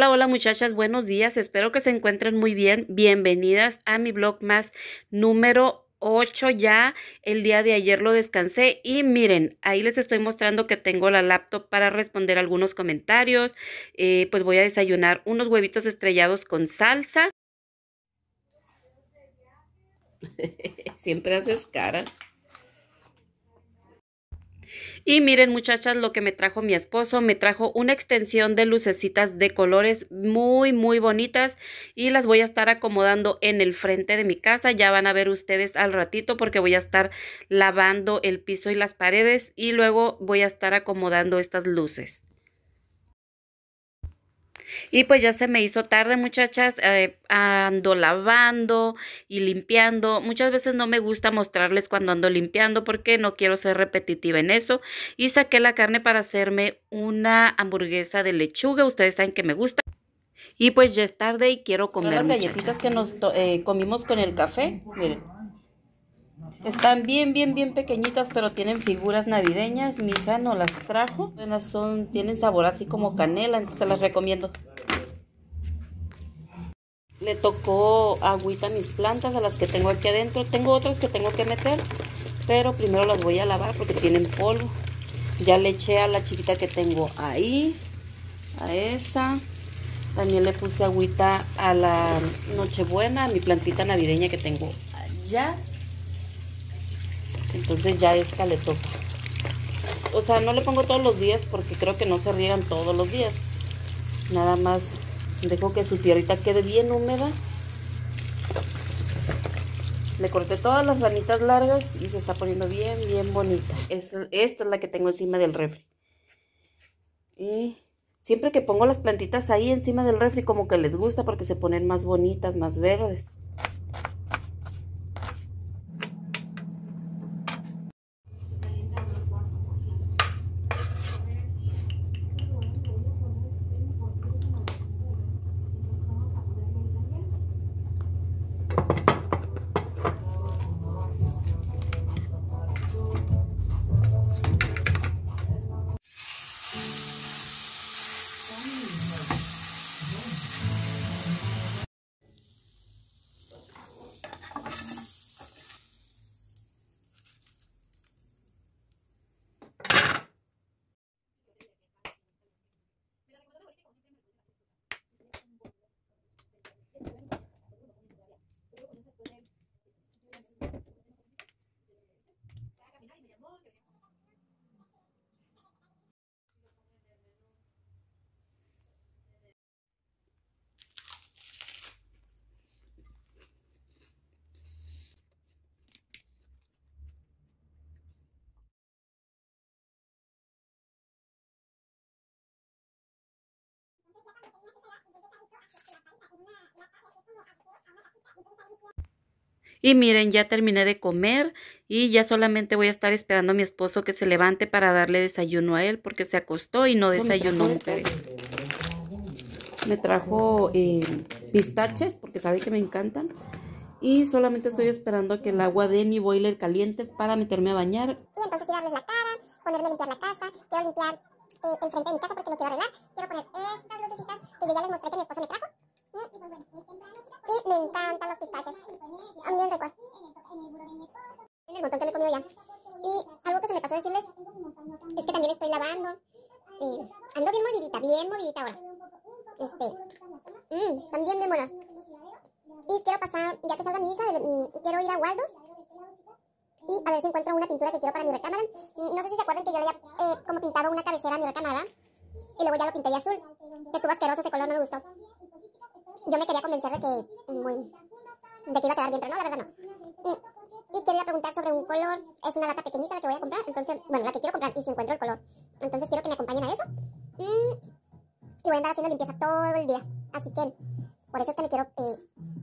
Hola, hola muchachas, buenos días. Espero que se encuentren muy bien. Bienvenidas a mi blog más número 8 ya. El día de ayer lo descansé y miren, ahí les estoy mostrando que tengo la laptop para responder algunos comentarios. Eh, pues voy a desayunar unos huevitos estrellados con salsa. Siempre haces cara. Y miren muchachas lo que me trajo mi esposo, me trajo una extensión de lucecitas de colores muy muy bonitas y las voy a estar acomodando en el frente de mi casa, ya van a ver ustedes al ratito porque voy a estar lavando el piso y las paredes y luego voy a estar acomodando estas luces. Y pues ya se me hizo tarde, muchachas. Eh, ando lavando y limpiando. Muchas veces no me gusta mostrarles cuando ando limpiando porque no quiero ser repetitiva en eso. Y saqué la carne para hacerme una hamburguesa de lechuga. Ustedes saben que me gusta. Y pues ya es tarde y quiero comer. las galletitas que nos eh, comimos con el café. Miren. Están bien, bien, bien pequeñitas, pero tienen figuras navideñas. Mi hija no las trajo. son, tienen sabor así como canela, se las recomiendo. Le tocó agüita a mis plantas, a las que tengo aquí adentro. Tengo otras que tengo que meter, pero primero las voy a lavar porque tienen polvo. Ya le eché a la chiquita que tengo ahí, a esa. También le puse agüita a la Nochebuena, a mi plantita navideña que tengo allá. Entonces ya esta le toca. O sea, no le pongo todos los días porque creo que no se riegan todos los días. Nada más dejo que su tierrita quede bien húmeda. Le corté todas las vanitas largas y se está poniendo bien, bien bonita. Esta, esta es la que tengo encima del refri. Y siempre que pongo las plantitas ahí encima del refri como que les gusta porque se ponen más bonitas, más verdes. Y miren, ya terminé de comer y ya solamente voy a estar esperando a mi esposo que se levante para darle desayuno a él porque se acostó y no desayunó, Me trajo eh, pistaches porque sabe que me encantan. Y solamente estoy esperando que el agua de mi boiler caliente para meterme a bañar. Y entonces ir a darles la cara, ponerme a limpiar la casa, quiero limpiar eh, enfrente de mi casa porque lo quiero arreglar. Quiero poner estas lucecitas que yo ya les mostré que mi esposo me trajo. Y me encantan los pistaches. Son bien ricos. En el botón que me he comido ya. Y algo que se me pasó a decirles es que también estoy lavando. ando bien movidita, bien movidita ahora. Este, mm, también me mola Y quiero pasar, ya que salga mi hija, mm, quiero ir a Waldos y a ver si encuentro una pintura que quiero para mi recámara. Mm, no sé si se acuerdan que yo le había eh, como pintado una cabecera a mi recámara, Y luego ya lo pinté de azul. Estuvo asqueroso ese color, no me gustó. explicar pero no, la verdad no. Mm. Y quería preguntar sobre un color. Es una lata pequeñita la que voy a comprar. Entonces, bueno, la que quiero comprar y si encuentro el color. Entonces quiero que me acompañen a eso. Mm. Y voy a andar haciendo limpieza todo el día. Así que por eso es que me quiero eh,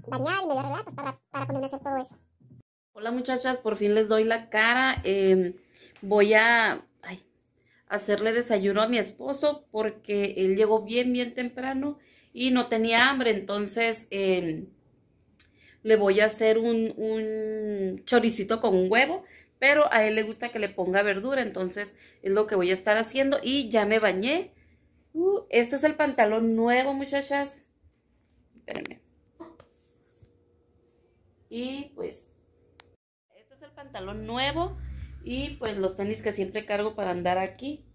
bañar y me voy a pues, para, para ponerme a hacer todo eso. Hola muchachas, por fin les doy la cara. Em, voy a hacerle desayuno a mi esposo porque él llegó bien, bien temprano y no tenía hambre. Entonces, eh, le voy a hacer un, choricito con un huevo, pero a él le gusta que le ponga verdura, entonces es lo que voy a estar haciendo y ya me bañé. Uh, este es el pantalón nuevo, muchachas. Espérenme. Y pues, este es el pantalón nuevo y pues los tenis que siempre cargo para andar aquí.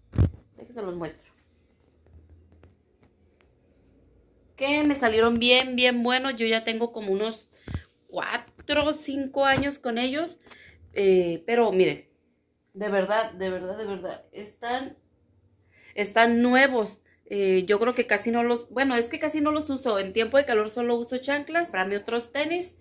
Déjense los muestro. Que me salieron bien, bien buenos. Yo ya tengo como unos cuatro o cinco años con ellos. Eh, pero miren, de verdad, de verdad, de verdad, están, están nuevos. Eh, yo creo que casi no los, bueno, es que casi no los uso. En tiempo de calor solo uso chanclas, para otros tenis.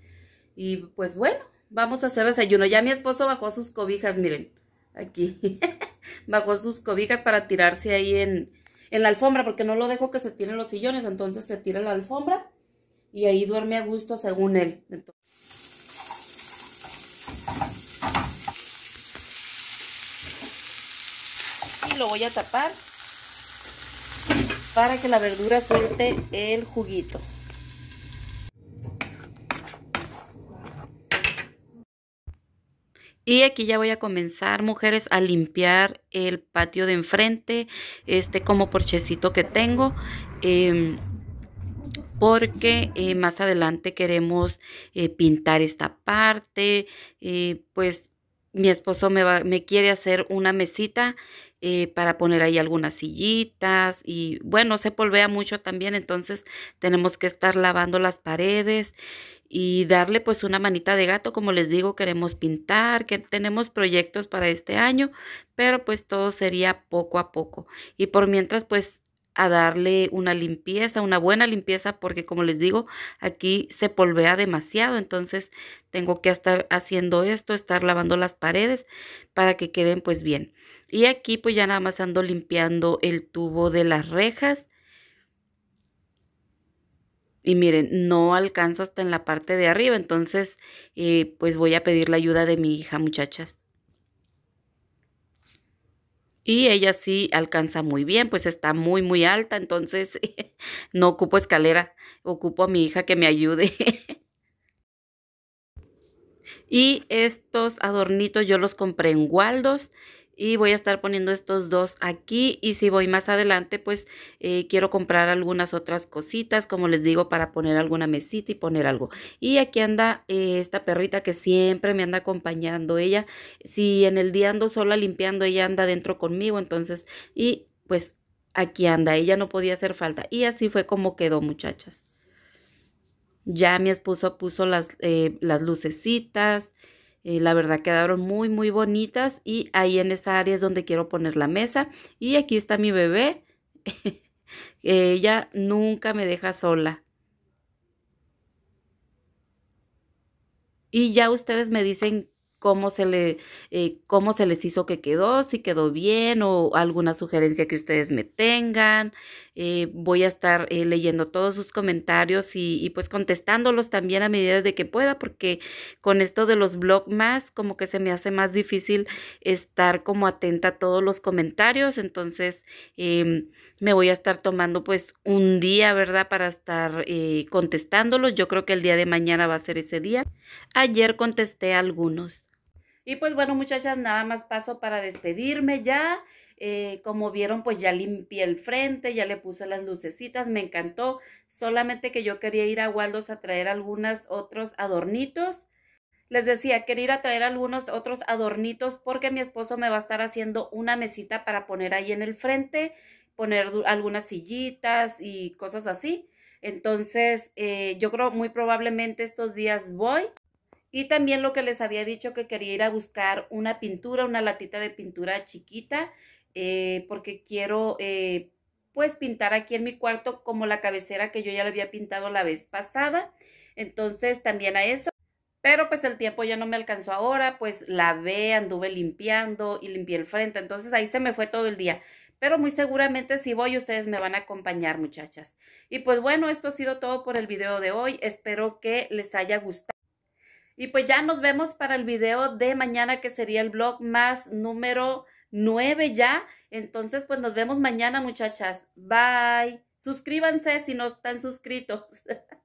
Y pues bueno, vamos a hacer desayuno. Ya mi esposo bajó sus cobijas, miren, aquí. bajó sus cobijas para tirarse ahí en, en la alfombra, porque no lo dejo que se tiren los sillones, entonces se tira la alfombra y ahí duerme a gusto según él. Entonces, lo voy a tapar para que la verdura suelte el juguito. Y aquí ya voy a comenzar, mujeres, a limpiar el patio de enfrente, este como porchecito que tengo. Em, porque eh, más adelante queremos eh, pintar esta parte, eh, pues mi esposo me, me quiere hacer una mesita eh, para poner ahí algunas sillitas y bueno, se polvea mucho también, entonces tenemos que estar lavando las paredes y darle pues una manita de gato, como les digo, queremos pintar, que tenemos proyectos para este año, pero pues todo sería poco a poco. Y por mientras pues a darle una limpieza, una buena limpieza, porque como les digo, aquí se polvea demasiado, entonces tengo que estar haciendo esto, estar lavando las paredes para que queden pues bien. Y aquí pues ya nada más ando limpiando el tubo de las rejas. Y miren, no alcanzo hasta en la parte de arriba, entonces eh, pues voy a pedir la ayuda de mi hija, muchachas. Y ella sí alcanza muy bien, pues está muy, muy alta, entonces no ocupo escalera, ocupo a mi hija que me ayude. y estos adornitos yo los compré en Waldos y voy a estar poniendo estos dos aquí y si voy más adelante pues eh, quiero comprar algunas otras cositas como les digo para poner alguna mesita y poner algo y aquí anda eh, esta perrita que siempre me anda acompañando ella si en el día ando sola limpiando ella anda dentro conmigo entonces y pues aquí anda ella no podía hacer falta y así fue como quedó muchachas ya mi esposo puso las, eh, las lucecitas eh, la verdad quedaron muy, muy bonitas y ahí en esa área es donde quiero poner la mesa. Y aquí está mi bebé. Ella nunca me deja sola. Y ya ustedes me dicen cómo se, le, eh, cómo se les hizo que quedó, si quedó bien o alguna sugerencia que ustedes me tengan. Eh, voy a estar eh, leyendo todos sus comentarios y, pues contestándolos también a medida de que pueda, porque con esto de los blog más, como que se me hace más difícil estar como atenta a todos los comentarios. Entonces em, me voy a estar tomando pues un día, ¿verdad? Para estar contestándolos. Yo creo que el día de mañana va a ser ese día. Ayer contesté algunos. Y pues bueno, muchachas, nada más paso para despedirme ya. Eh, como vieron, pues ya limpié el frente, ya le puse las lucecitas, me encantó. Solamente que yo quería ir a Waldos a traer algunos otros adornitos. Les decía, quería ir a traer algunos otros adornitos porque mi esposo me va a estar haciendo una mesita para poner ahí en el frente, poner algunas sillitas y cosas así. Entonces, eh, yo creo muy probablemente estos días voy y también lo que les había dicho que quería ir a buscar una pintura, una latita de pintura chiquita, eh, porque quiero eh, pues pintar aquí en mi cuarto como la cabecera que yo ya le había pintado la vez pasada. Entonces también a eso. Pero pues el tiempo ya no me alcanzó ahora, pues lavé, anduve limpiando y limpié el frente. Entonces ahí se me fue todo el día. Pero muy seguramente si voy ustedes me van a acompañar muchachas. Y pues bueno, esto ha sido todo por el video de hoy. Espero que les haya gustado. Y pues ya nos vemos para el video de mañana, que sería el blog más número 9 ya. Entonces, pues nos vemos mañana, muchachas. Bye. Suscríbanse si no están suscritos.